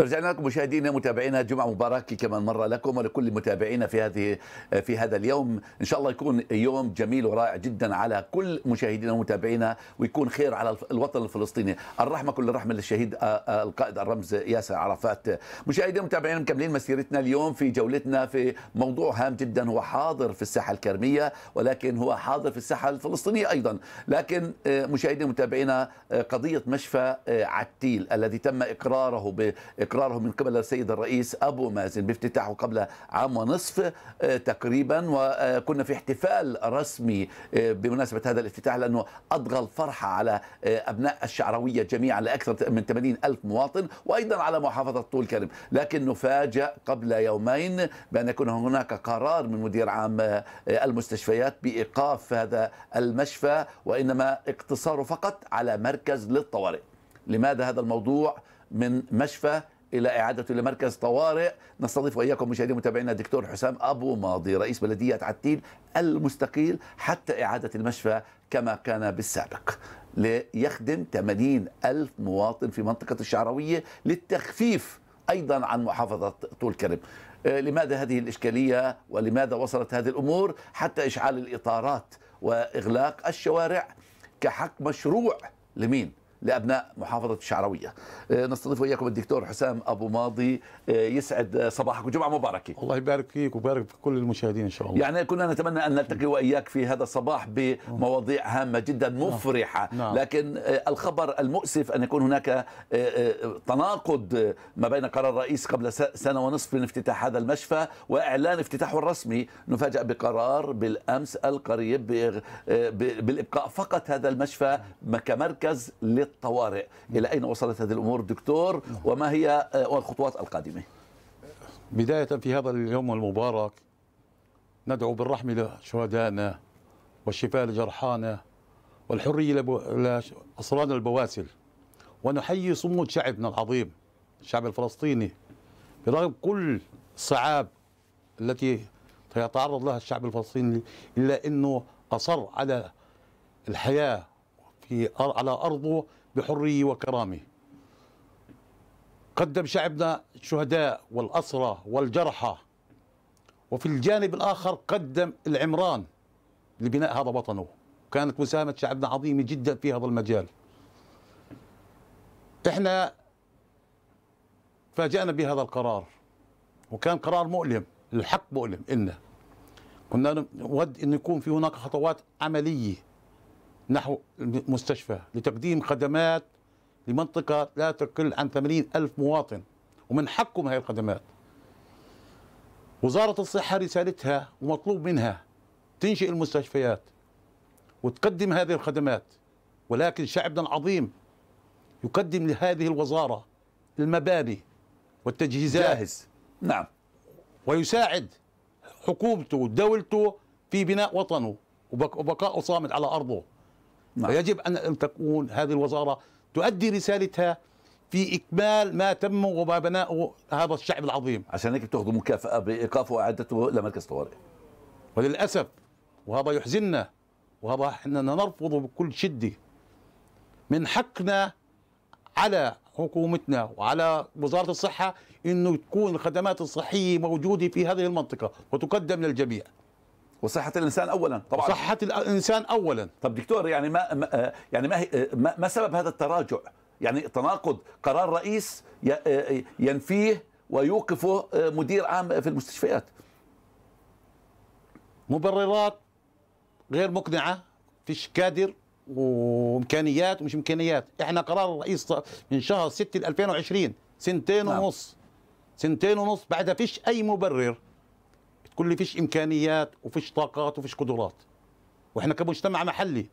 رجعنا لكم مشاهدينا متابعينا جمعة مباركة كمان مرة لكم ولكل متابعينا في هذه في هذا اليوم إن شاء الله يكون يوم جميل ورائع جدا على كل مشاهدينا ومتابعينا ويكون خير على الوطن الفلسطيني الرحمة كل الرحمة للشهيد القائد الرمز ياسر عرفات مشاهدينا ومتابعينا مكملين مسيرتنا اليوم في جولتنا في موضوع هام جدا هو حاضر في الساحة الكرمية ولكن هو حاضر في الساحة الفلسطينية أيضا لكن مشاهدينا ومتابعينا قضية مشفى عتيل الذي تم إقراره إقراره من قبل السيد الرئيس أبو مازن بافتتاحه قبل عام ونصف آه، تقريبا وكنا في احتفال رسمي آه، بمناسبة هذا الافتتاح لأنه أضغى الفرحة على آه، أبناء الشعروية جميعا لأكثر من 80 ألف مواطن وأيضا على محافظة طول كرم لكن نفاجأ قبل يومين بأن يكون هناك قرار من مدير عام المستشفيات بإيقاف هذا المشفى وإنما اقتصاره فقط على مركز للطوارئ لماذا هذا الموضوع من مشفى الى اعادته لمركز طوارئ نستضيف واياكم مشاهدي متابعينا الدكتور حسام ابو ماضي رئيس بلديه عتيل المستقيل حتى اعاده المشفى كما كان بالسابق ليخدم 80 ألف مواطن في منطقة الشعروية للتخفيف أيضا عن محافظة طول كرم آه، لماذا هذه الإشكالية ولماذا وصلت هذه الأمور حتى إشعال الإطارات وإغلاق الشوارع كحق مشروع لمين لابناء محافظه الشعراويه آه، نستضيف اياكم الدكتور حسام ابو ماضي آه، يسعد آه، صباحك وجمعه مباركه الله يبارك فيك ويبارك في كل المشاهدين ان شاء الله يعني كنا نتمنى ان نلتقي واياك في هذا الصباح بمواضيع هامه جدا نعم. مفرحه نعم. نعم. لكن الخبر المؤسف ان يكون هناك تناقض ما بين قرار الرئيس قبل سنه ونصف من افتتاح هذا المشفى واعلان افتتاحه الرسمي نفاجئ بقرار بالامس القريب بالابقاء فقط هذا المشفى كمركز للطب الطوارئ إلى أين وصلت هذه الأمور دكتور وما هي آه، الخطوات القادمة بداية في هذا اليوم المبارك ندعو بالرحمة لشهدائنا والشفاء لجرحانا والحرية لأسرانا البواسل ونحيي صمود شعبنا العظيم الشعب الفلسطيني برغم كل الصعاب التي سيتعرض لها الشعب الفلسطيني إلا أنه أصر على الحياة في على أرضه بحرية وكرامه قدم شعبنا الشهداء والأسرى والجرحى وفي الجانب الآخر قدم العمران لبناء هذا وطنه كانت مساهمة شعبنا عظيمة جدا في هذا المجال احنا فاجأنا بهذا القرار وكان قرار مؤلم الحق مؤلم إلنا كنا نود أن يكون في هناك خطوات عملية نحو المستشفى لتقديم خدمات لمنطقة لا تقل عن 80 ألف مواطن ومن حقهم هذه الخدمات وزارة الصحة رسالتها ومطلوب منها تنشئ المستشفيات وتقدم هذه الخدمات ولكن شعبنا العظيم يقدم لهذه الوزارة المباني والتجهيزات جاهز نعم ويساعد حكومته ودولته في بناء وطنه وبقاءه صامد على أرضه نعم. فيجب أن تكون هذه الوزارة تؤدي رسالتها في اكمال ما تم وما بناؤه هذا الشعب العظيم عشان هيك بتاخذوا مكافاه بايقافه واعادته لمركز طوارئ وللاسف وهذا يحزننا وهذا احنا نرفضه بكل شده من حقنا على حكومتنا وعلى وزاره الصحه انه تكون الخدمات الصحيه موجوده في هذه المنطقه وتقدم للجميع وصحة الإنسان أولا طبعا صحة الإنسان أولا طب دكتور يعني ما آه، يعني آه، ما ما سبب هذا التراجع؟ يعني تناقض قرار رئيس آه، ينفيه ويوقفه مدير عام في المستشفيات مبررات غير مقنعة فيش كادر وامكانيات ومش امكانيات احنا قرار الرئيس من شهر 6 2020 سنتين نعم. ونص سنتين ونص بعدها فيش اي مبرر تقول لي فيش امكانيات وفيش طاقات وفيش قدرات واحنا كمجتمع محلي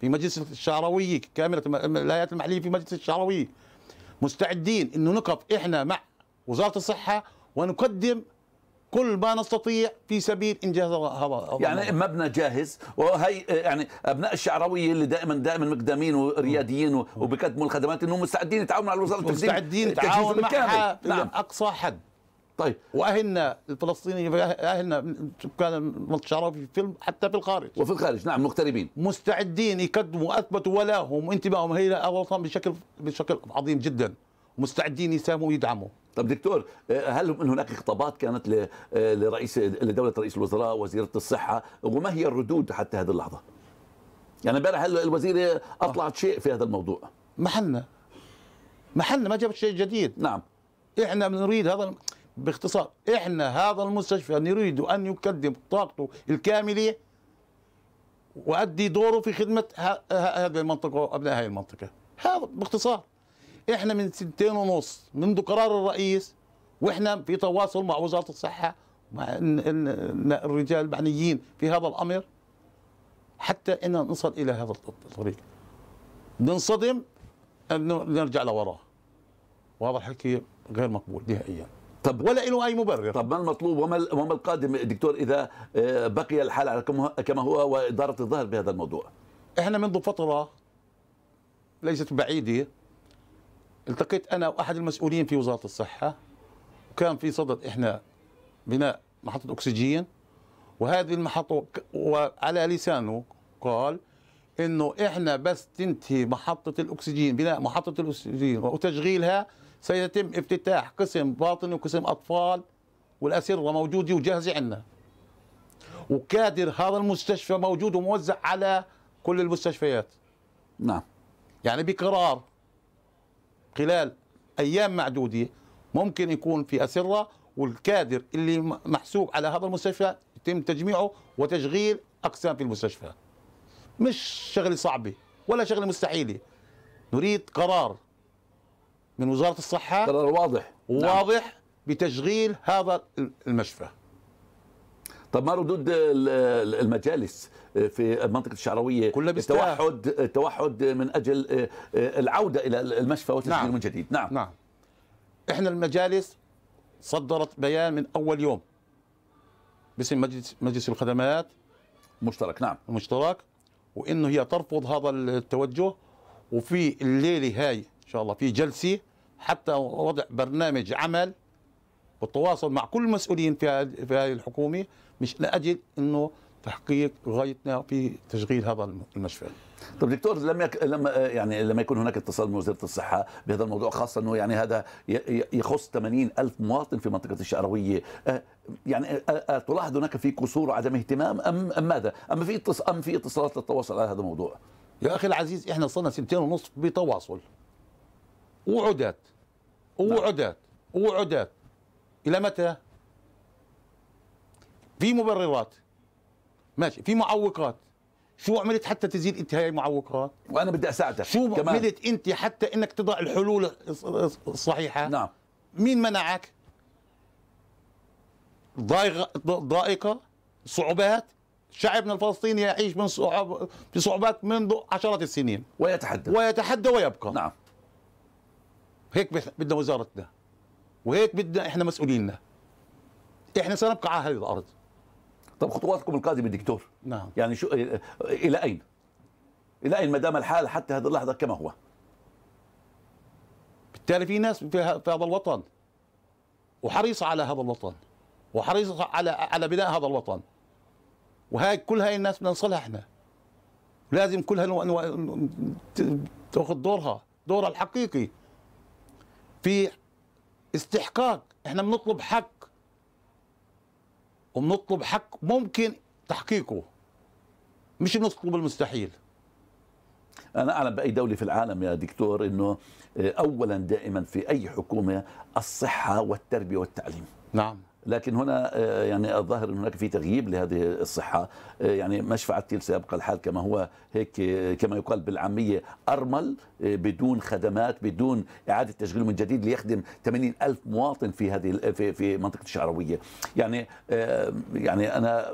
في مجلس الشعراويه كامله الولايات المحليه في مجلس الشعراويه مستعدين انه نقف احنا مع وزاره الصحه ونقدم كل ما نستطيع في سبيل انجاز هذا يعني مبنى جاهز وهي يعني ابناء الشعراويه اللي دائما دائما مقدمين ورياديين وبقدموا الخدمات انهم مستعدين يتعاونوا على الوزاره مستعدين يتعاونوا معها نعم. اقصى حد طيب واهلنا الفلسطينيين أه- اهلنا سكان منطقه في في حتى في الخارج وفي الخارج نعم مغتربين مستعدين يقدموا اثبتوا ولاهم وانتمائهم الى الوطن بشكل بشكل عظيم جدا مستعدين يساهموا ويدعموا طب دكتور آه، هل من هناك خطابات كانت آه، لرئيس لدوله رئيس الوزراء وزيره الصحه وما هي الردود حتى هذه اللحظه؟ يعني امبارح الوزيره اطلعت شيء في هذا الموضوع محلنا محلنا ما جابت شيء جديد نعم احنا بنريد هذا باختصار احنا هذا المستشفى نريد ان يقدم طاقته الكامله وادي دوره في خدمه هذه المنطقه وابناء هذه المنطقه هذا باختصار احنا من سنتين ونص منذ قرار الرئيس واحنا في تواصل مع وزاره الصحه مع الرجال المعنيين في هذا الامر حتى ان نصل الى هذا الطريق ننصدم انه نرجع لوراء وهذا الحكي غير مقبول نهائيا طب ولا له اي مبرر طب ما المطلوب وما وما القادم دكتور اذا آه، بقي الحال على كما هو واداره الظهر بهذا الموضوع احنا منذ فتره ليست بعيده التقيت انا واحد المسؤولين في وزاره الصحه وكان في صدد احنا بناء محطه اكسجين وهذه المحطه وعلى لسانه قال انه احنا بس تنتهي محطه الاكسجين بناء محطه الاكسجين وتشغيلها سيتم افتتاح قسم باطني وقسم أطفال والأسرة موجودة وجاهزة عندنا وكادر هذا المستشفى موجود وموزع على كل المستشفيات نعم يعني بقرار خلال أيام معدودة ممكن يكون في أسرة والكادر اللي محسوب على هذا المستشفى يتم تجميعه وتشغيل أقسام في المستشفى مش شغلة صعبة ولا شغلة مستحيلة نريد قرار من وزاره الصحه قرار واضح نعم. واضح نعم. بتشغيل هذا المشفى طب ما ردود المجالس في منطقه الشعرويه كلها التوحد التوحد من اجل آه، آه، العوده الى المشفى وتشغيله نعم. من جديد نعم نعم احنا المجالس صدرت بيان من اول يوم باسم مجلس مجلس الخدمات مشترك نعم مشترك وانه هي ترفض هذا التوجه وفي الليله هاي ان شاء الله في جلسه حتى وضع برنامج عمل والتواصل مع كل المسؤولين في في هذه الحكومه مش لاجل انه تحقيق غايتنا في تشغيل هذا المشفى. طيب دكتور لم يك... لما آه، يعني لما يكون هناك اتصال من وزاره الصحه بهذا الموضوع خاصه انه يعني هذا يخص 80 الف مواطن في منطقه الشعرويه آه، يعني آه، تلاحظ هناك في قصور وعدم اهتمام ام ام ماذا؟ ام في اتص... ام في اتصالات للتواصل على هذا الموضوع؟ يا اخي العزيز احنا صرنا سنتين ونصف بتواصل وعدت وعدت وعدت الى متى؟ في مبررات ماشي في معوقات شو عملت حتى تزيد انت هاي المعوقات؟ وانا بدي اساعدك شو كمان. عملت انت حتى انك تضع الحلول الصحيحه؟ نعم مين منعك؟ ضائقه صعوبات شعبنا الفلسطيني يعيش من صعوب صعوبات منذ عشرات السنين ويتحدى ويتحدى ويبقى نعم هيك بدنا وزارتنا وهيك بدنا احنا مسؤوليننا احنا سنبقى على هذه الارض طب خطواتكم القادمه دكتور نعم يعني شو الى اين الى اين ما دام الحال حتى هذه اللحظه كما هو بالتالي في ناس في هذا الوطن وحريصه على هذا الوطن وحريصه على على بناء هذا الوطن وهي كل هاي الناس بدنا نصلها احنا لازم كلها تاخذ دورها دورها الحقيقي في استحقاق احنا بنطلب حق وبنطلب حق ممكن تحقيقه مش بنطلب المستحيل انا اعلم باي دوله في العالم يا دكتور انه آه، اولا دائما في اي حكومه الصحه والتربيه والتعليم نعم لكن هنا آه، يعني الظاهر ان هناك في تغييب لهذه الصحه آه، يعني مشفى عتيل سيبقى الحال كما هو هيك آه، كما يقال بالعاميه ارمل بدون خدمات بدون اعاده تشغيل من جديد ليخدم 80 الف مواطن في هذه في في منطقه الشعرويه يعني يعني انا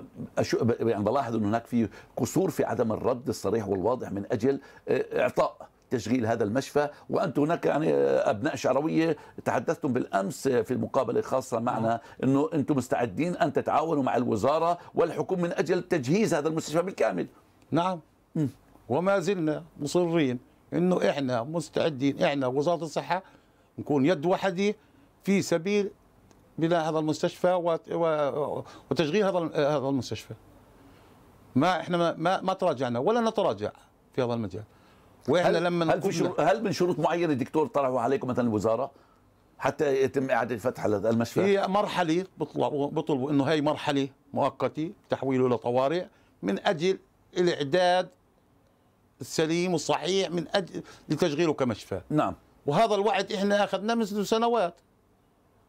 يعني بلاحظ ان هناك في قصور في عدم الرد الصريح والواضح من اجل اعطاء تشغيل هذا المشفى وانت هناك يعني ابناء شعرويه تحدثتم بالامس في المقابله الخاصه معنا نعم. انه انتم مستعدين ان تتعاونوا مع الوزاره والحكومه من اجل تجهيز هذا المستشفى بالكامل نعم م. وما زلنا مصرين انه احنا مستعدين احنا وزاره الصحه نكون يد واحده في سبيل بناء هذا المستشفى وتشغيل هذا هذا المستشفى ما احنا ما, ما تراجعنا ولا نتراجع في هذا المجال واحنا هل لما هل, هل من شروط معينه دكتور طرحوا عليكم مثلا الوزاره حتى يتم اعاده فتح المشفى هي مرحله بيطلبوا بيطلبوا انه هي مرحله مؤقته تحويله لطوارئ من اجل الاعداد السليم والصحيح من اجل لتشغيله كمشفى نعم وهذا الوعد احنا اخذناه منذ سنوات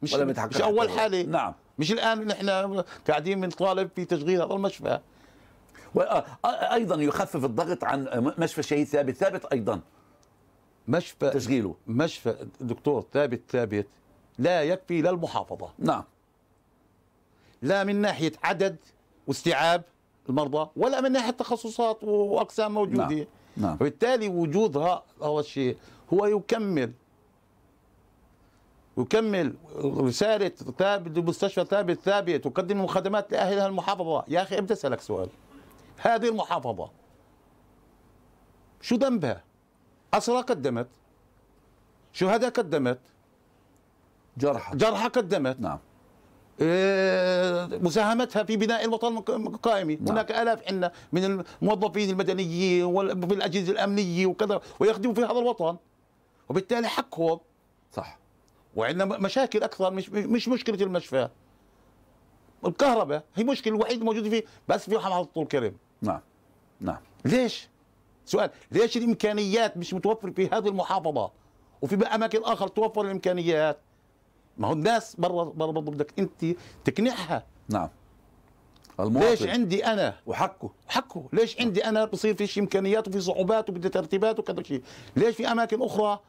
مش مش اول حاله نعم مش الان نحن قاعدين بنطالب في تشغيل هذا المشفى وايضا يخفف الضغط عن مشفى الشهيد ثابت ثابت ايضا مشفى تشغيله مشفى دكتور ثابت ثابت لا يكفي للمحافظه نعم لا من ناحيه عدد واستيعاب المرضى ولا من ناحيه تخصصات واقسام موجوده نعم. نعم. وبالتالي وجودها هو الشيء هو يكمل يكمل رساله ثابت مستشفى ثابت ثابت تقدم خدمات لاهلها المحافظه يا اخي امتى اسالك سؤال هذه المحافظة شو ذنبها أسرى قدمت شهداء قدمت جرحى جرحى قدمت نعم آه، مساهمتها في بناء الوطن القائم نعم. هناك الاف عندنا من الموظفين المدنيين وفي الاجهزه الامنيه وكذا ويخدموا في هذا الوطن وبالتالي حقهم صح وعندنا مشاكل اكثر مش مش مشكله المشفى الكهرباء هي مشكله الوحيده الموجوده فيه بس في محافظه طول كرم نعم نعم ليش؟ سؤال ليش الامكانيات مش متوفره في هذه المحافظه وفي اماكن اخر توفر الامكانيات ما هو الناس برا برا بدك انت تقنعها نعم المواطن. ليش عندي انا وحقه حقه ليش عندي انا بصير فيش امكانيات وفي صعوبات وبدي ترتيبات وكذا شيء ليش في اماكن اخرى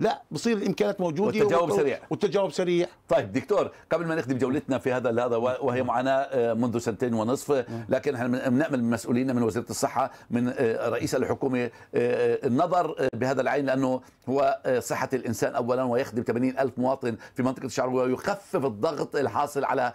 لا بصير الامكانات موجوده والتجاوب سريع والتجاوب سريع طيب دكتور قبل ما نخدم جولتنا في هذا هذا وهي معاناه آه، منذ سنتين ونصف نعم. لكن احنا بنامل من مسؤولينا من وزيره الصحه من آه، رئيس الحكومه آه، النظر بهذا العين لانه هو صحه الانسان اولا ويخدم 80 الف مواطن في منطقه الشعب ويخفف الضغط الحاصل على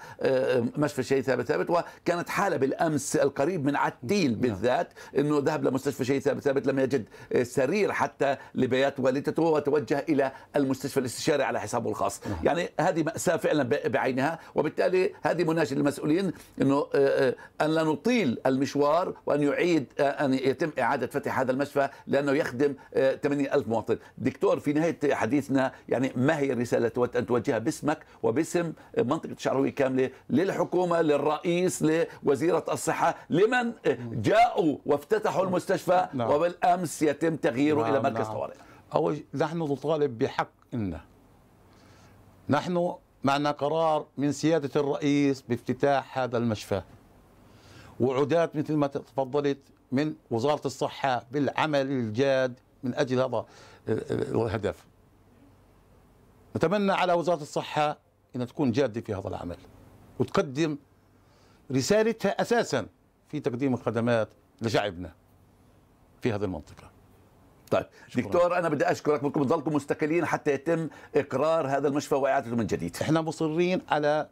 مشفى الشهيد ثابت ثابت وكانت حاله بالامس القريب من عتيل نعم. بالذات انه ذهب لمستشفى الشهيد ثابت ثابت لم يجد سرير حتى لبيات والدته وتوجه يتجه الى المستشفى الاستشاري على حسابه الخاص نعم. يعني هذه ماساه فعلا بعينها وبالتالي هذه مناشد للمسؤولين انه آه، آه، ان لا نطيل المشوار وان يعيد آه، ان يتم اعاده فتح هذا المشفى لانه يخدم 80000 مواطن دكتور في نهايه حديثنا يعني ما هي الرساله تود ان توجهها باسمك وباسم منطقه الشعروي كامله للحكومه للرئيس لوزيره الصحه لمن نعم. جاءوا وافتتحوا المستشفى نعم. وبالامس يتم تغييره الى مركز طوارئ أول نحن نطالب بحق إنا. نحن معنا قرار من سيادة الرئيس بافتتاح هذا المشفى وعودات مثل ما تفضلت من وزارة الصحة بالعمل الجاد من أجل هذا آه، آه، الهدف نتمنى على وزارة الصحة أن تكون جادة في هذا العمل وتقدم رسالتها أساسا في تقديم الخدمات لشعبنا في هذه المنطقة طيب شكرا. دكتور انا بدي اشكرك بدكم تضلكم مستقلين حتى يتم اقرار هذا المشفى واعادته من جديد احنا مصرين على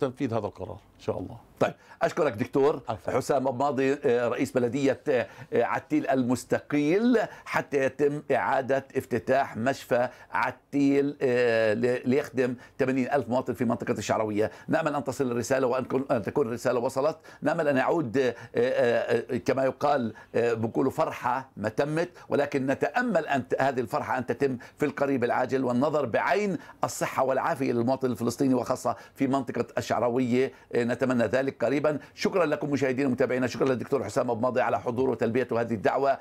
تنفيذ هذا القرار ان شاء الله طيب اشكرك دكتور أفضل. حسام ماضي آه، رئيس بلديه آه، عتيل المستقيل حتى يتم اعاده افتتاح مشفى عتيل آه، ليخدم 80 الف مواطن في منطقه الشعرويه نامل ان تصل الرساله وان تكون الرساله وصلت نامل ان يعود كما يقال بقولوا فرحه ما تمت ولكن نتامل ان هذه الفرحه ان تتم في القريب العاجل والنظر بعين الصحه والعافيه للمواطن الفلسطيني وخاصه في منطقه الشعرويه نتمنى ذلك ذلك قريبا شكرا لكم مشاهدينا ومتابعينا شكرا للدكتور حسام ابو ماضي على حضوره وتلبيته هذه الدعوه